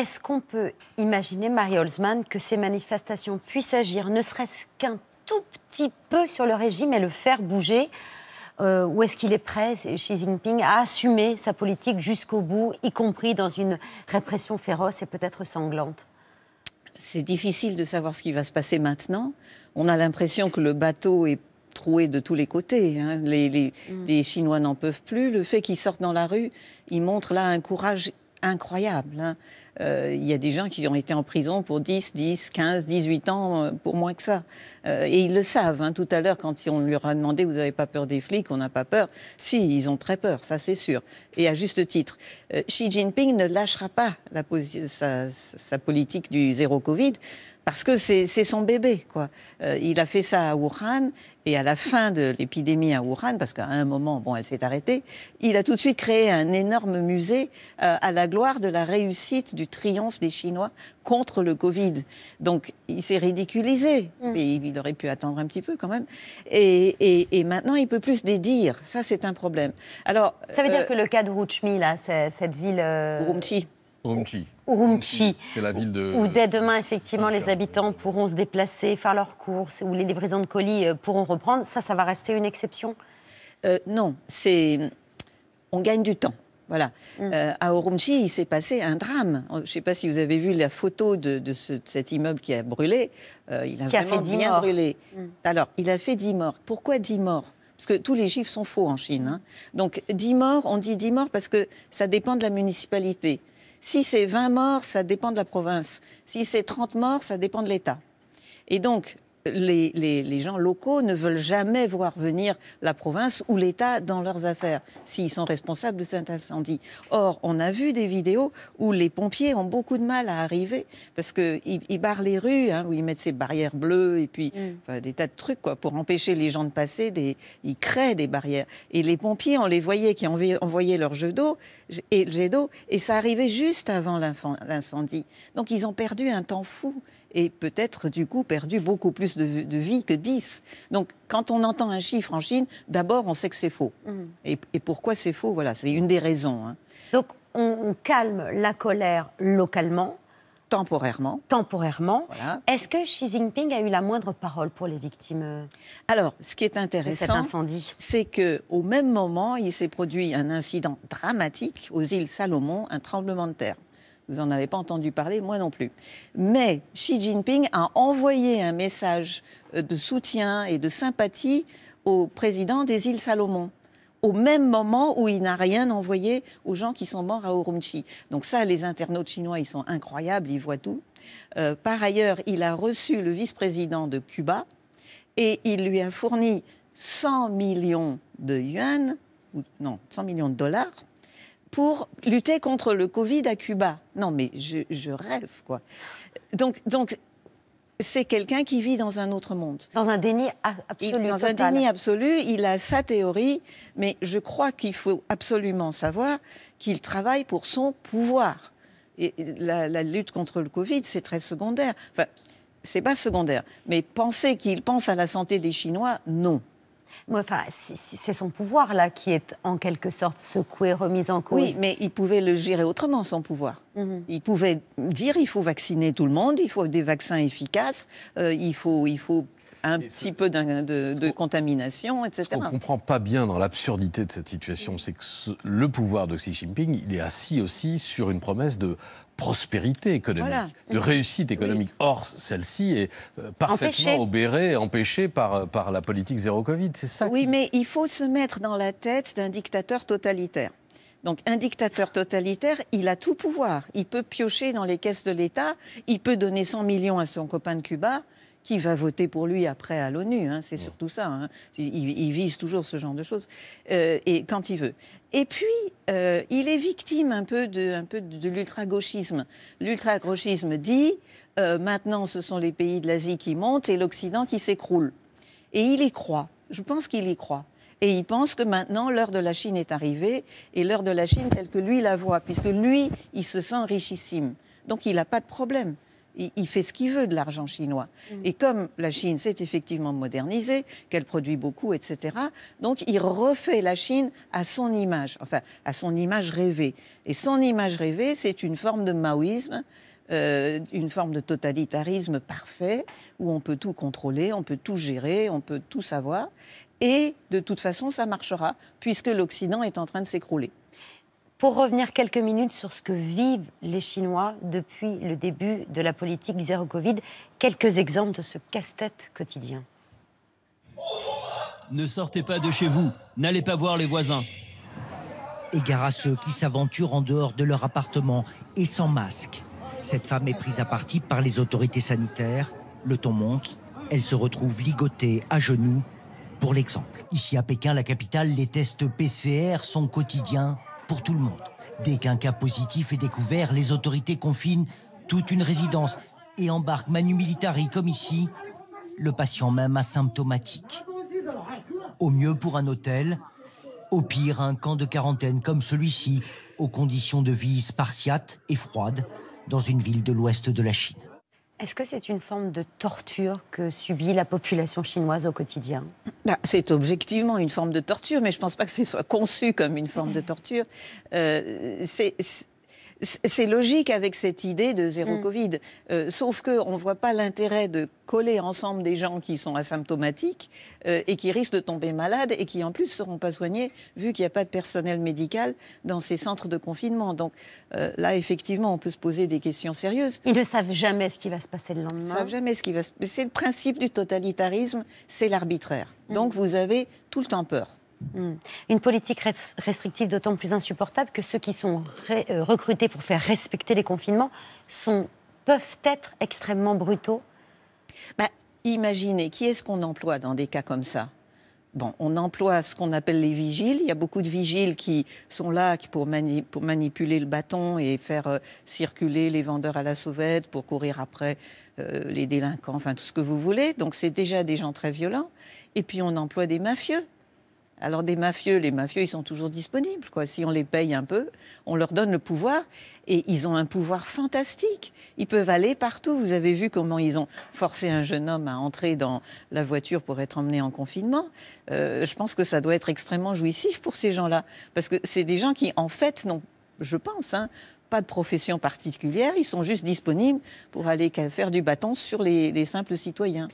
Est-ce qu'on peut imaginer, Marie Holzman, que ces manifestations puissent agir, ne serait-ce qu'un tout petit peu sur le régime et le faire bouger euh, ou est-ce qu'il est prêt, Xi Jinping, à assumer sa politique jusqu'au bout, y compris dans une répression féroce et peut-être sanglante C'est difficile de savoir ce qui va se passer maintenant. On a l'impression que le bateau est troué de tous les côtés. Hein. Les, mm. les, Chinois n'en peuvent plus. Le fait qu'ils sortent dans la rue, ils montrent là un courage incroyable. Hein. Euh, il hein. y a des gens qui ont été en prison pour 10, 10, 15, 18 ans, euh, pour moins que ça. Euh, et ils le savent. Hein. Tout à l'heure, quand on leur a demandé Vous n'avez pas peur des flics On n'a pas peur. Si, ils ont très peur, ça c'est sûr. Et à juste titre. Xi Jinping ne lâchera pas la, sa, sa politique du zéro Covid parce que c'est son bébé. Quoi. Euh, il a fait ça à Wuhan, et à la fin de l'épidémie à Wuhan, parce qu'à un moment, bon, elle s'est arrêtée, il a tout de suite créé un énorme musée euh, à la gloire de la réussite du triomphe des Chinois contre le Covid. Donc, il s'est ridiculisé, mm. et il, aurait pu attendre un petit peu quand même. Et, maintenant, il peut plus se dédire. Ça, c'est un problème. Alors, ça veut dire euh, que le cas de Rouchmi, là, cette ville... Urumqi. Urumqi. C'est la ville de. Où dès demain, effectivement, les habitants pourront se déplacer, faire leurs courses, où les livraisons de colis euh, pourront reprendre. Ça, ça va rester une exception euh, Non, c'est. On gagne du temps. Voilà. Mm. Euh, à Urumqi, il s'est passé un drame. Je ne sais pas si vous avez vu la photo de, cet immeuble qui a brûlé. il a fait bien morts. brûlé. Mm. Alors, il a fait 10 morts. Pourquoi 10 morts parce que tous les chiffres sont faux en Chine. Hein. Mm. Donc 10 morts, on dit 10 morts parce que ça dépend de la municipalité. Si c'est 20 morts, ça dépend de la province. Si c'est 30 morts, ça dépend de l'État. Et donc, les, gens locaux ne veulent jamais voir venir la province ou l'État dans leurs affaires, s'ils sont responsables de cet incendie. Or, on a vu des vidéos où les pompiers ont beaucoup de mal à arriver, parce qu'ils ils barrent les rues, hein, où ils mettent ces barrières bleues et puis mm. des tas de trucs quoi, pour empêcher les gens de passer, des, ils créent des barrières. Et les pompiers, on les voyait qui envoyaient leur jet d'eau, et ça arrivait juste avant l'incendie. Donc ils ont perdu un temps fou, et peut-être du coup perdu beaucoup plus de, vie que 10. Donc, quand on entend un chiffre en Chine, d'abord, on sait que c'est faux. Mm. Et, pourquoi c'est faux Voilà, c'est une des raisons. Hein. Donc, on, calme la colère localement. Temporairement. Temporairement. Est-ce que Xi Jinping a eu la moindre parole pour les victimes Alors, ce qui est intéressant, c'est que au même moment, il s'est produit un incident dramatique aux îles Salomon, un tremblement de terre. Vous n'en avez pas entendu parler, moi non plus. Mais Xi Jinping a envoyé un message euh, de soutien et de sympathie au président des îles Salomon au même moment où il n'a rien envoyé aux gens qui sont morts à Urumqi. Donc ça, les internautes chinois, ils sont incroyables, ils voient tout. Euh, par ailleurs, il a reçu le vice-président de Cuba et il lui a fourni 100 millions de yuan, ou non, 100 millions de dollars, pour lutter contre le Covid à Cuba. Non, mais je, rêve, quoi. Donc, donc c'est quelqu'un qui vit dans un autre monde. Dans un déni absolu. Il, dans un déni absolu, il a sa théorie, mais je crois qu'il faut absolument savoir qu'il travaille pour son pouvoir. Et la, la lutte contre le Covid, c'est très secondaire. Enfin, c'est pas secondaire. Mais penser qu'il pense à la santé des Chinois, non. Enfin, c'est son pouvoir là qui est en quelque sorte secoué, remis en cause. Oui, mais il pouvait le gérer autrement son pouvoir. Mhm. Il pouvait dire il faut vacciner tout le monde, il faut des vaccins efficaces, euh, il faut il faut un petit peu de, contamination, etc. Ce qu'on ne comprend pas bien dans l'absurdité de cette situation, c'est que le pouvoir de Xi Jinping, il est assis aussi sur une promesse de prospérité économique, de réussite économique. Or, celle-ci est euh, parfaitement obérée, empêchée par, euh, par la politique zéro Covid. C'est ça. Oui, mais il faut se mettre dans la tête d'un dictateur totalitaire. Donc un dictateur totalitaire, il a tout pouvoir. Il peut piocher dans les caisses de l'État, il peut donner 100 millions à son copain de Cuba, qui va voter pour lui après à l'ONU. Hein, c'est surtout ça. Hein. Il, vise toujours ce genre de choses euh, et quand il veut. Et puis, euh, il est victime un peu de, peu de l'ultra-gauchisme. L'ultra-gauchisme dit euh, maintenant, ce sont les pays de l'Asie qui montent et l'Occident qui s'écroule. Et il y croit. Je pense qu'il y croit. Et il pense que maintenant, l'heure de la Chine est arrivée, et l'heure de la Chine telle que lui la voit, puisque lui, il se sent richissime. Donc il n'a pas de problème. Il, fait ce qu'il veut de l'argent chinois. Mm. Et comme la Chine s'est effectivement modernisée, qu'elle produit beaucoup, etc., donc il refait la Chine à son image, enfin à son image rêvée. Et son image rêvée, c'est une forme de maoïsme. Euh, une forme de totalitarisme parfait où on peut tout contrôler, on peut tout gérer, on peut tout savoir. Et de toute façon, ça marchera puisque l'Occident est en train de s'écrouler. Pour revenir quelques minutes sur ce que vivent les Chinois depuis le début de la politique zéro Covid, quelques exemples de ce casse-tête quotidien. Ne sortez pas de chez vous, n'allez pas voir les voisins. Égard à ceux qui s'aventurent en dehors de leur appartement et sans masque. Cette femme est prise à partie par les autorités sanitaires. Le ton monte, elle se retrouve ligotée à genoux pour l'exemple. Ici à Pékin, la capitale, les tests PCR sont quotidiens tout le monde. Dès qu'un cas positif est découvert, les autorités confinent toute une résidence et embarquent Manu Militari, comme ici, le patient même asymptomatique. Au mieux pour un hôtel, au pire un camp de quarantaine comme celui-ci, aux conditions de vie spartiates et froides, dans une ville de l'ouest de la Chine. Est-ce que c'est une forme de torture que subit la population chinoise au quotidien bah, C'est objectivement une forme de torture, mais je ne pense pas que ce soit conçu comme une forme de torture. Euh, c'est c'est logique avec cette idée de zéro mm. Covid, euh, sauf qu'on ne voit pas l'intérêt de coller ensemble des gens qui sont asymptomatiques euh, et qui risquent de tomber malades et qui en plus ne seront pas soignés vu qu'il n'y a pas de personnel médical dans ces centres de confinement. Donc euh, là, effectivement, on peut se poser des questions sérieuses. Ils ne savent jamais ce qui va se passer le lendemain. Ils savent jamais ce qui va se passer. C'est le principe du totalitarisme, c'est l'arbitraire. Mm. Donc vous avez tout le temps peur. Hmm. Une politique restrictive d'autant plus insupportable que ceux qui sont euh, recrutés pour faire respecter les confinements peuvent être extrêmement brutaux bah, Imaginez, qui est-ce qu'on emploie dans des cas comme ça Bon, on emploie ce qu'on appelle les vigiles. Il y a beaucoup de vigiles qui sont là pour, manipuler le bâton et faire euh, circuler les vendeurs à la sauvette, pour courir après euh, les délinquants, enfin tout ce que vous voulez. Donc c'est déjà des gens très violents. Et puis on emploie des mafieux alors des mafieux, les mafieux, ils sont toujours disponibles. Quoi. Si on les paye un peu, on leur donne le pouvoir et ils ont un pouvoir fantastique. Ils peuvent aller partout. Vous avez vu comment ils ont forcé un jeune homme à entrer dans la voiture pour être emmené en confinement. Euh, je pense que ça doit être extrêmement jouissif pour ces gens-là. Parce que c'est des gens qui, en fait, n'ont, je pense, hein, pas de profession particulière, ils sont juste disponibles pour aller faire du bâton sur les simples citoyens.